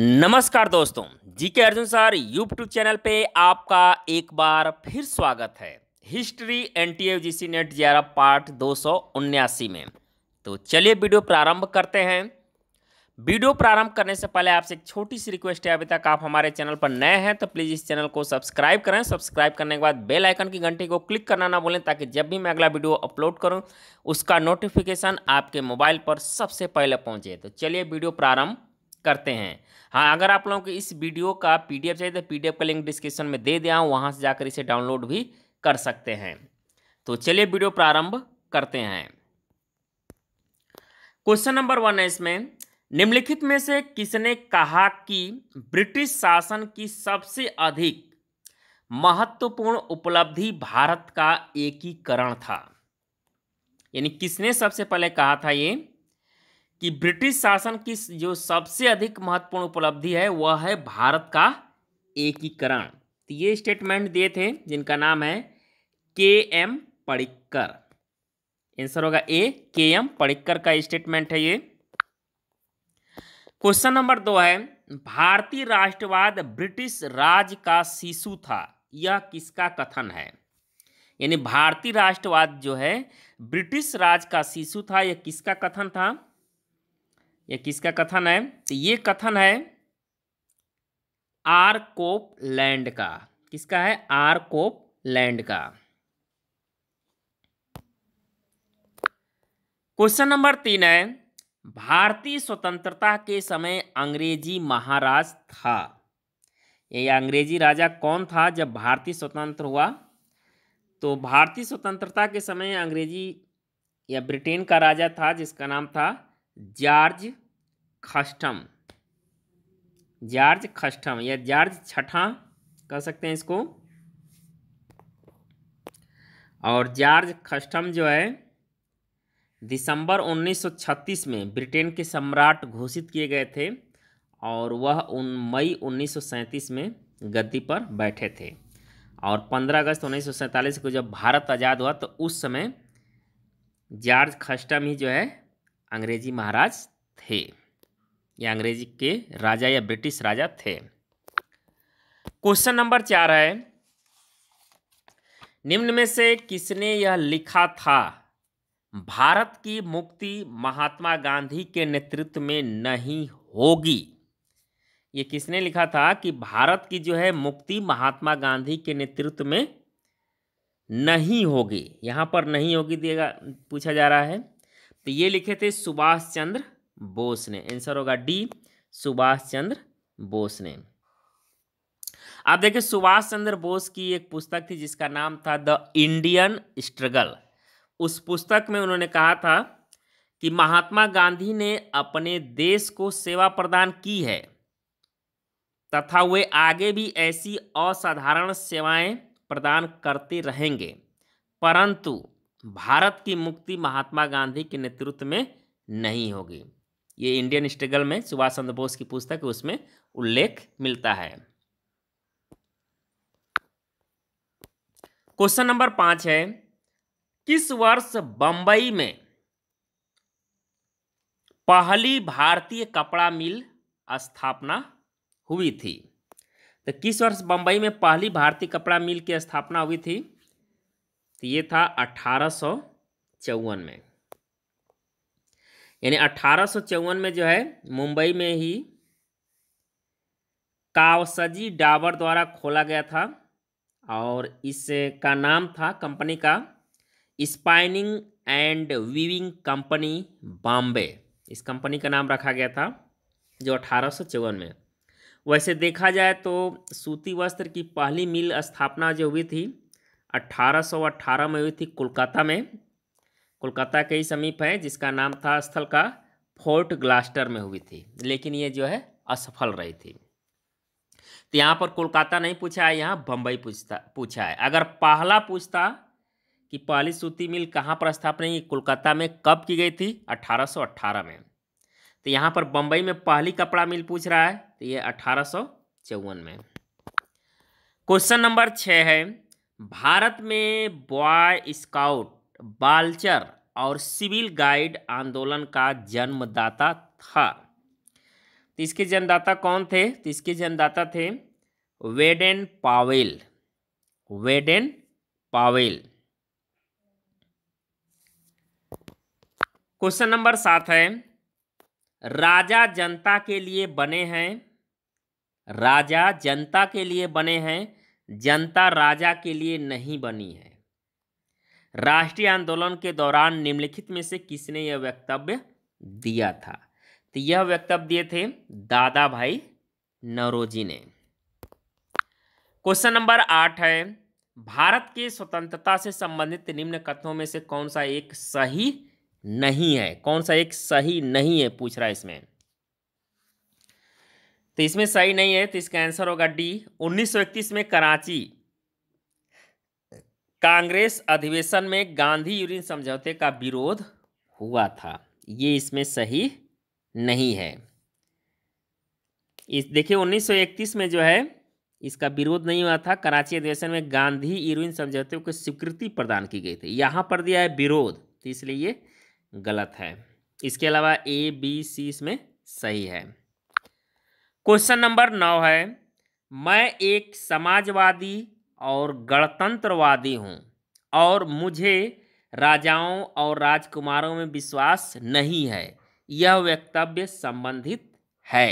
नमस्कार दोस्तों GK Arjun sir YouTube channel पे आपका एक बार फिर स्वागत है history N T F G C NET J part दो में तो चलिए वीडियो प्रारंभ करते हैं वीडियो प्रारंभ करने से पहले आपसे एक छोटी सी रिक्वेस्ट है अभी तक आप हमारे चैनल पर नए हैं तो प्लीज़ इस चैनल को सब्सक्राइब करें सब्सक्राइब करने के बाद बेल आइकन की घंटी को क्लिक करना ना भूलें ताकि जब भी मैं अगला वीडियो अपलोड करूं उसका नोटिफिकेशन आपके मोबाइल पर सबसे पहले पहुंचे तो चलिए वीडियो प्रारंभ करते हैं हाँ अगर आप लोगों को इस वीडियो का पीडीएफ चाहिए तो पीडीएफ का लिंक डिस्क्रिप्शन में दे दिया हूँ वहाँ से जाकर इसे डाउनलोड भी कर सकते हैं तो चलिए वीडियो प्रारंभ करते हैं क्वेश्चन नंबर वन है इसमें निम्नलिखित में से किसने कहा कि ब्रिटिश शासन की सबसे अधिक महत्वपूर्ण उपलब्धि भारत का एकीकरण था यानी किसने सबसे पहले कहा था ये कि ब्रिटिश शासन की जो सबसे अधिक महत्वपूर्ण उपलब्धि है वह है भारत का एकीकरण तो ये स्टेटमेंट दिए थे जिनका नाम है के एम पड़िक्कर आंसर होगा ए के एम पड़िक्कर का स्टेटमेंट है ये क्वेश्चन नंबर दो है भारतीय राष्ट्रवाद ब्रिटिश राज का शिशु था यह किसका कथन है यानी भारतीय राष्ट्रवाद जो है ब्रिटिश राज का शिशु था यह किसका कथन था ये किसका कथन है तो ये कथन है आर कोप लैंड का किसका है आर कोप लैंड का क्वेश्चन नंबर तीन है भारतीय स्वतंत्रता के समय अंग्रेजी महाराज था ये अंग्रेजी राजा कौन था जब भारतीय स्वतंत्र हुआ तो भारतीय स्वतंत्रता के समय अंग्रेजी या ब्रिटेन का राजा था जिसका नाम था जॉर्ज खष्टम जार्ज खष्टम या जार्ज छठा कह सकते हैं इसको और जार्ज खष्टम जो है दिसंबर 1936 में ब्रिटेन के सम्राट घोषित किए गए थे और वह उन मई 1937 में गद्दी पर बैठे थे और 15 अगस्त उन्नीस को जब भारत आज़ाद हुआ तो उस समय जॉर्ज खस्टम ही जो है अंग्रेजी महाराज थे ये अंग्रेजी के राजा या ब्रिटिश राजा थे क्वेश्चन नंबर चार है निम्न में से किसने यह लिखा था भारत की मुक्ति महात्मा गांधी के नेतृत्व में नहीं होगी ये किसने लिखा था कि भारत की जो है मुक्ति महात्मा गांधी के नेतृत्व में नहीं होगी यहाँ पर नहीं होगी दिएगा पूछा जा रहा है तो ये लिखे थे सुभाष चंद्र बोस ने आंसर होगा डी सुभाष चंद्र बोस ने आप देखिए सुभाष चंद्र बोस की एक पुस्तक थी जिसका नाम था द इंडियन स्ट्रगल उस पुस्तक में उन्होंने कहा था कि महात्मा गांधी ने अपने देश को सेवा प्रदान की है तथा वे आगे भी ऐसी असाधारण सेवाएं प्रदान करते रहेंगे परंतु भारत की मुक्ति महात्मा गांधी के नेतृत्व में नहीं होगी ये इंडियन स्ट्रगल में सुभाष चंद्र बोस की पुस्तक उसमें उल्लेख मिलता है क्वेश्चन नंबर पांच है किस वर्ष बंबई में पहली भारतीय कपड़ा मिल स्थापना हुई थी तो किस वर्ष बंबई में पहली भारतीय कपड़ा मिल की स्थापना हुई थी तो ये था अठारह में यानी अठारह में जो है मुंबई में ही कावसजी डाबर द्वारा खोला गया था और इसका नाम था कंपनी का spinning and weaving company Bombay इस कंपनी का नाम रखा गया था जो अठारह में वैसे देखा जाए तो सूती वस्त्र की पहली मिल स्थापना जो हुई थी 1818 में हुई थी कोलकाता में कोलकाता के ही समीप है जिसका नाम था स्थल का फोर्ट ग्लास्टर में हुई थी लेकिन ये जो है असफल रही थी तो यहाँ पर कोलकाता नहीं पूछा है यहाँ बम्बई पूछता पूछा है अगर पहला पूछता कि पहली सूती मिल कहाँ पर स्थापना कोलकाता में कब की गई थी 1818 में तो यहाँ पर बम्बई में पहली कपड़ा मिल पूछ रहा है तो ये अठारह में क्वेश्चन नंबर छः है भारत में बॉय स्काउट बालचर और सिविल गाइड आंदोलन का जन्मदाता था तो इसके जन्मदाता कौन थे तो इसके जन्मदाता थे Baden Powell Baden Powell question number सात है राजा जनता के लिए बने हैं राजा जनता के लिए बने हैं जनता राजा के लिए नहीं बनी है राष्ट्रीय आंदोलन के दौरान निम्नलिखित में से किसने यह वक्तव्य दिया था तो यह वक्तव्य दिए थे दादा भाई नरोजी ने क्वेश्चन नंबर आठ है भारत के स्वतंत्रता से संबंधित निम्न कथनों में से कौन सा एक सही नहीं है कौन सा एक सही नहीं है पूछ रहा है इसमें तो इसमें सही नहीं है तो इसका आंसर होगा डी 1931 में कराची कांग्रेस अधिवेशन में गांधी यूरिन समझौते का विरोध हुआ था ये इसमें सही नहीं है इस देखिए 1931 में जो है इसका विरोध नहीं हुआ था कराची अधिवेशन में गांधी यूरिन समझौते को स्वीकृति प्रदान की गई थी यहाँ पर दिया है विरोध तो इसलिए ये गलत है इसके अलावा ए बी सी इसमें सही है क्वेश्चन नंबर नौ है मैं एक समाजवादी और गणतंत्रवादी हूँ और मुझे राजाओं और राजकुमारों में विश्वास नहीं है यह वक्तव्य संबंधित है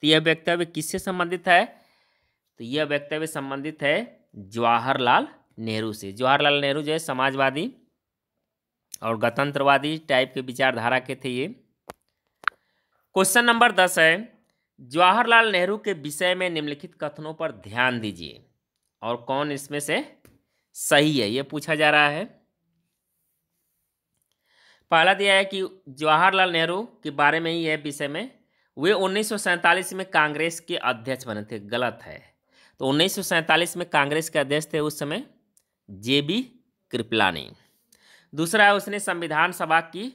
तो यह वक्तव्य किससे संबंधित है तो यह वक्तव्य संबंधित है जवाहरलाल नेहरू से जवाहरलाल नेहरू जो है समाजवादी और गणतंत्रवादी टाइप के विचारधारा के थे ये क्वेश्चन नंबर दस है जवाहरलाल नेहरू के विषय में निम्नलिखित कथनों पर ध्यान दीजिए और कौन इसमें से सही है ये पूछा जा रहा है पहला दिया है कि जवाहरलाल नेहरू के बारे में ही है विषय में वे उन्नीस में कांग्रेस के अध्यक्ष बने थे गलत है तो उन्नीस में कांग्रेस के अध्यक्ष थे उस समय जे बी कृपलानी दूसरा है उसने संविधान सभा की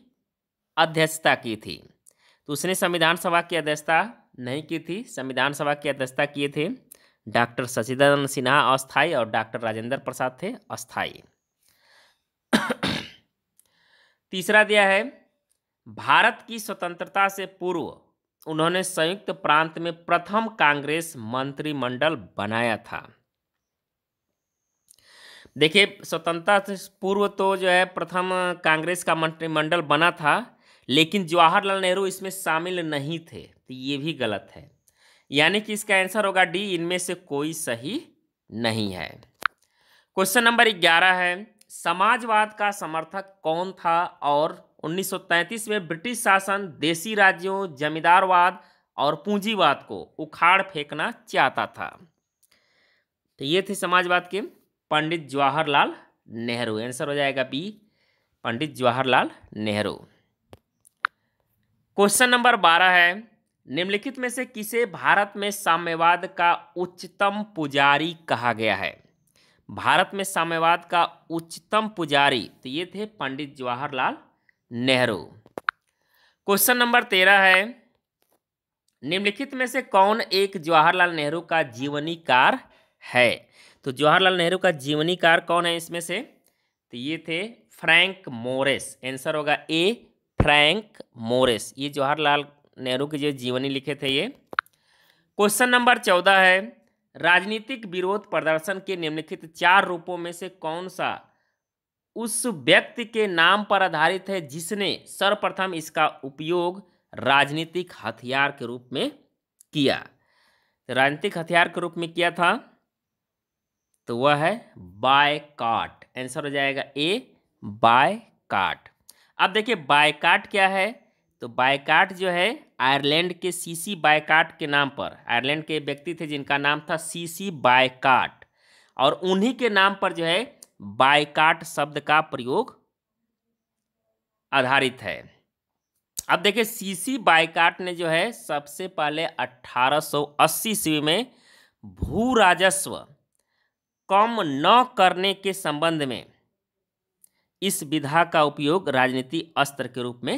अध्यक्षता की थी तो उसने संविधान सभा की अध्यक्षता नहीं की थी संविधान सभा की अध्यक्षता किए थे डॉक्टर सचिदानंद सिन्हा अस्थाई और डॉक्टर राजेंद्र प्रसाद थे अस्थाई तीसरा दिया है भारत की स्वतंत्रता से पूर्व उन्होंने संयुक्त प्रांत में प्रथम कांग्रेस मंत्रिमंडल बनाया था देखिए स्वतंत्रता से पूर्व तो जो है प्रथम कांग्रेस का मंत्रिमंडल बना था लेकिन जवाहरलाल नेहरू इसमें शामिल नहीं थे तो ये भी गलत है यानी कि इसका आंसर होगा डी इनमें से कोई सही नहीं है क्वेश्चन नंबर ग्यारह है समाजवाद का समर्थक कौन था और 1933 में ब्रिटिश शासन देसी राज्यों जमींदारवाद और पूंजीवाद को उखाड़ फेंकना चाहता था तो ये थे समाजवाद के पंडित जवाहरलाल नेहरू आंसर हो जाएगा B Pandit Jawaharlal Nehru question number बारह है निम्नलिखित में से किसे भारत में साम्यवाद का उच्चतम पुजारी कहा गया है भारत में साम्यवाद का उच्चतम पुजारी तो ये थे पंडित जवाहरलाल नेहरू क्वेश्चन नंबर तेरह है निम्नलिखित में से कौन एक जवाहरलाल नेहरू का जीवनीकार है तो जवाहरलाल नेहरू का जीवनीकार कौन है इसमें से तो ये थे फ्रैंक मोरिस आंसर होगा ए फ्रैंक मोरिस ये जवाहरलाल नेहरू की जो जीवनी लिखे थे ये क्वेश्चन नंबर चौदह है राजनीतिक विरोध प्रदर्शन के निम्नलिखित चार रूपों में से कौन सा उस व्यक्ति के नाम पर आधारित है जिसने सर्वप्रथम इसका उपयोग राजनीतिक हथियार के रूप में किया राजनीतिक हथियार के रूप में किया था तो वह है बायकाट आंसर हो जाएगा ए बायकाट अब देखिए बायकाट क्या है तो बायकाट जो है आयरलैंड के सीसी बायकाट के नाम पर आयरलैंड के व्यक्ति थे जिनका नाम था सीसी बायकाट और उन्हीं के नाम पर जो है बायकाट शब्द का प्रयोग आधारित है अब देखिए सीसी बायकाट ने जो है सबसे पहले 1880 ईस्वी में भू राजस्व कम न करने के संबंध में इस विधा का उपयोग राजनीति अस्त्र के रूप में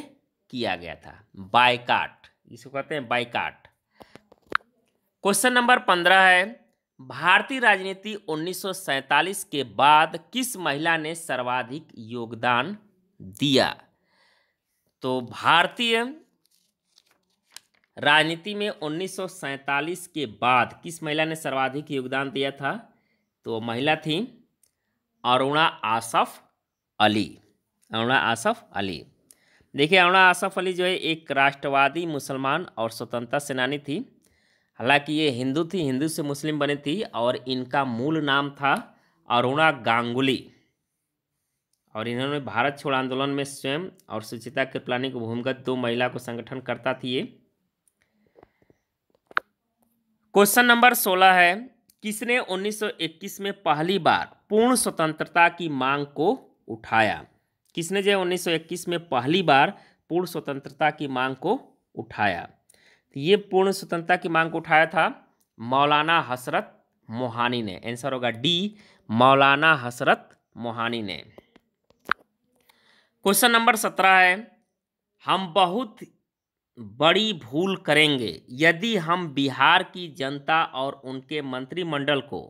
किया गया था बायकाट इसको कहते हैं बायकाट क्वेश्चन नंबर पंद्रह है भारतीय राजनीति 1947 के बाद किस महिला ने सर्वाधिक योगदान दिया तो भारतीय राजनीति में 1947 के बाद किस महिला ने सर्वाधिक योगदान दिया था तो महिला थी अरुणा आसफ अली अरुणा आसफ अली देखिए अमड़ा आसफ अली जो है एक राष्ट्रवादी मुसलमान और स्वतंत्रता सेनानी थी हालांकि ये हिंदू थी हिंदू से मुस्लिम बनी थी और इनका मूल नाम था अरुणा गांगुली और इन्होंने भारत छोड़ आंदोलन में स्वयं और सुचिता कृपलानी को भूमिगत दो महिला को संगठन करता थी ये क्वेश्चन नंबर सोलह है किसने 1921 में पहली बार पूर्ण स्वतंत्रता की मांग को उठाया किसने जो उन्नीस में पहली बार पूर्ण स्वतंत्रता की मांग को उठाया तो ये पूर्ण स्वतंत्रता की मांग को उठाया था मौलाना हसरत मोहानी ने आंसर होगा डी मौलाना हसरत मोहानी ने क्वेश्चन नंबर सत्रह है हम बहुत बड़ी भूल करेंगे यदि हम बिहार की जनता और उनके मंत्रिमंडल को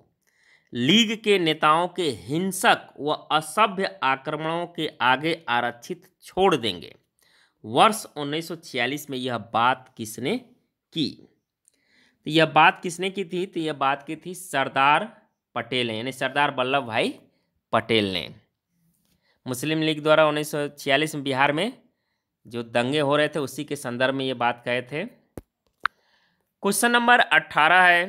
लीग के नेताओं के हिंसक व असभ्य आक्रमणों के आगे आरक्षित छोड़ देंगे वर्ष 1946 में यह बात किसने की तो यह बात किसने की थी तो यह बात की थी सरदार पटेल ने यानी सरदार वल्लभ भाई पटेल ने मुस्लिम लीग द्वारा 1946 में बिहार में जो दंगे हो रहे थे उसी के संदर्भ में ये बात कहे थे क्वेश्चन नंबर 18 है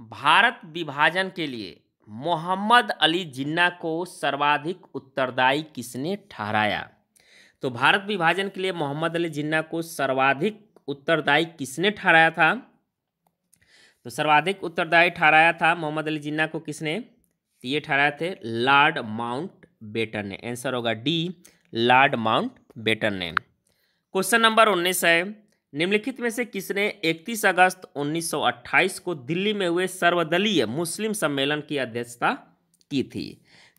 भारत विभाजन के लिए मोहम्मद अली जिन्ना को सर्वाधिक उत्तरदायी किसने ठहराया तो भारत विभाजन के लिए मोहम्मद अली जिन्ना को सर्वाधिक उत्तरदायी किसने ठहराया था तो सर्वाधिक उत्तरदायी ठहराया था मोहम्मद अली जिन्ना को किसने तो ये ठहराए थे लॉर्ड माउंट बेटन ने आंसर होगा डी लॉर्ड माउंट बेटन ने क्वेश्चन नंबर उन्नीस है निम्नलिखित में से किसने 31 अगस्त 1928 को दिल्ली में हुए सर्वदलीय मुस्लिम सम्मेलन की अध्यक्षता की थी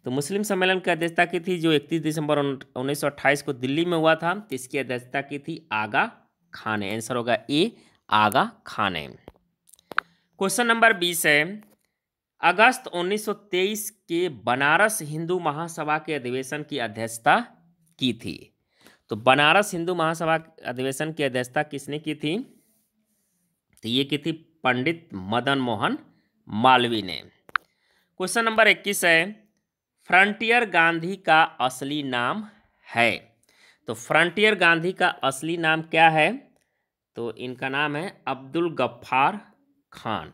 तो मुस्लिम सम्मेलन की अध्यक्षता की थी जो 31 दिसंबर 1928 को दिल्ली में हुआ था इसकी अध्यक्षता की थी आगा खान आंसर होगा A Aga Khan question number बीस है अगस्त 1923 के बनारस हिंदू महासभा के अधिवेशन की अध्यक्षता की थी तो बनारस हिंदू महासभा अधिवेशन की अध्यक्षता किसने की थी तो ये की थी पंडित मदन मोहन मालवी ने क्वेश्चन नंबर इक्कीस है फ्रंटियर गांधी का असली नाम है तो फ्रंटियर गांधी का असली नाम क्या है तो इनका नाम है अब्दुल गफ्फार खान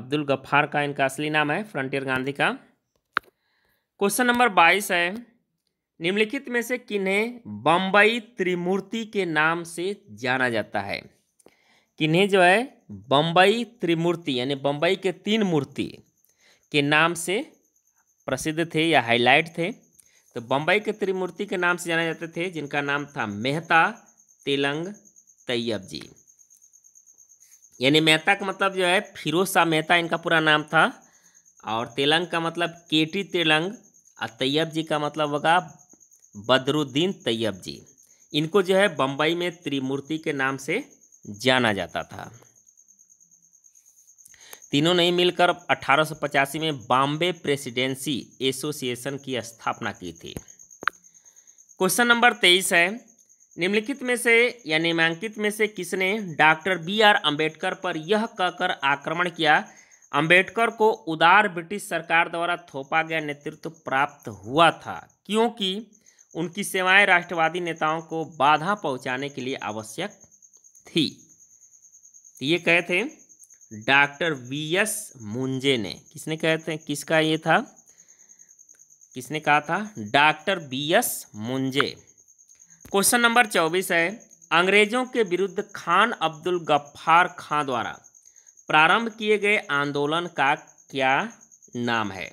अब्दुल गफ्फार का इनका असली नाम है फ्रंटियर गांधी का क्वेश्चन नंबर बाईस है निम्नलिखित में से किन्हें बम्बई त्रिमूर्ति के नाम से जाना जाता है किन्हें जो है बम्बई त्रिमूर्ति यानी बम्बई के तीन मूर्ति के नाम से प्रसिद्ध थे या हाईलाइट थे तो बम्बई के त्रिमूर्ति के नाम से जाना जाते थे जिनका नाम था मेहता तेलंग तैयब जी यानी मेहता का मतलब जो है फिरोज शाह मेहता इनका पूरा नाम था और तेलंग का मतलब केटी तेलंग और तैयब जी का मतलब होगा बदरुद्दीन तैयब जी इनको जो है बम्बई में त्रिमूर्ति के नाम से जाना जाता था तीनों ने मिलकर 1885 में बॉम्बे प्रेसिडेंसी एसोसिएशन की स्थापना की थी क्वेश्चन नंबर तेईस है निम्नलिखित में से या निमांकित में से किसने डॉक्टर बी आर अम्बेडकर पर यह कहकर आक्रमण किया अंबेडकर को उदार ब्रिटिश सरकार द्वारा थोपा गया नेतृत्व प्राप्त हुआ था क्योंकि उनकी सेवाएं राष्ट्रवादी नेताओं को बाधा पहुंचाने के लिए आवश्यक थी ये कहे थे डॉक्टर वी एस मुंजे ने किसने कहे थे किसका ये था किसने कहा था doctor B S Munje question number चौबीस है अंग्रेजों के विरुद्ध खान अब्दुल गफ्फार खां द्वारा प्रारंभ किए गए आंदोलन का क्या नाम है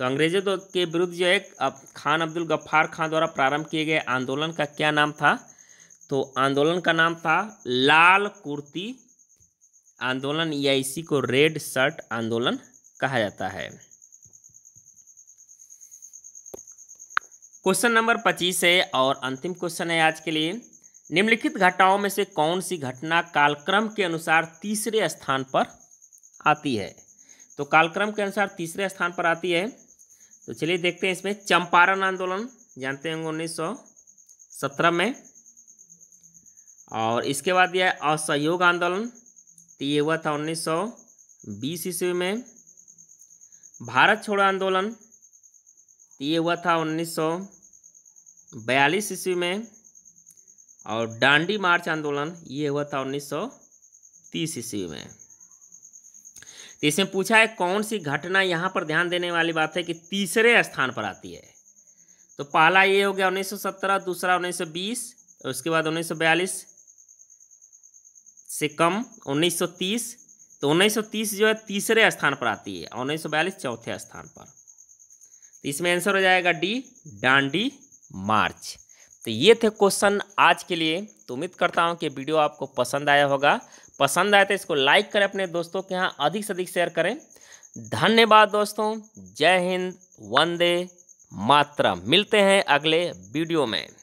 तो अंग्रेज़ों तो के विरुद्ध जो है अब खान अब्दुल गफ्फार खान द्वारा प्रारंभ किए गए आंदोलन का क्या नाम था तो आंदोलन का नाम था लाल कुर्ती आंदोलन या इसी को रेड शर्ट आंदोलन कहा जाता है क्वेश्चन नंबर पच्चीस है और अंतिम क्वेश्चन है आज के लिए निम्नलिखित घटनाओं में से कौन सी घटना कालक्रम के अनुसार तीसरे स्थान पर आती है तो कालक्रम के अनुसार तीसरे स्थान पर आती है तो चलिए देखते हैं इसमें चंपारण आंदोलन जानते होंगे उन्नीस सौ सत्रह में और इसके बाद यह असहयोग आंदोलन तो ये हुआ था उन्नीस सौ बीस ईस्वी में भारत छोड़ो आंदोलन तो ये हुआ था उन्नीस सौ बयालीस ईस्वी में और डांडी मार्च आंदोलन ये हुआ था उन्नीस सौ तीस ईस्वी में तो इसमें पूछा है कौन सी घटना यहाँ पर ध्यान देने वाली बात है कि तीसरे स्थान पर आती है तो पहला ये हो गया 1917 दूसरा 1920 उसके बाद 1942 से कम 1930 तो 1930 जो है तीसरे स्थान पर आती है और उन्नीस चौथे स्थान पर तो इसमें आंसर हो जाएगा डी डांडी मार्च तो ये थे क्वेश्चन आज के लिए तो उम्मीद करता हूँ कि वीडियो आपको पसंद आया होगा पसंद आए तो इसको लाइक करें अपने दोस्तों के यहाँ अधिक से अधिक शेयर करें धन्यवाद दोस्तों जय हिंद वंदे मातरम मिलते हैं अगले वीडियो में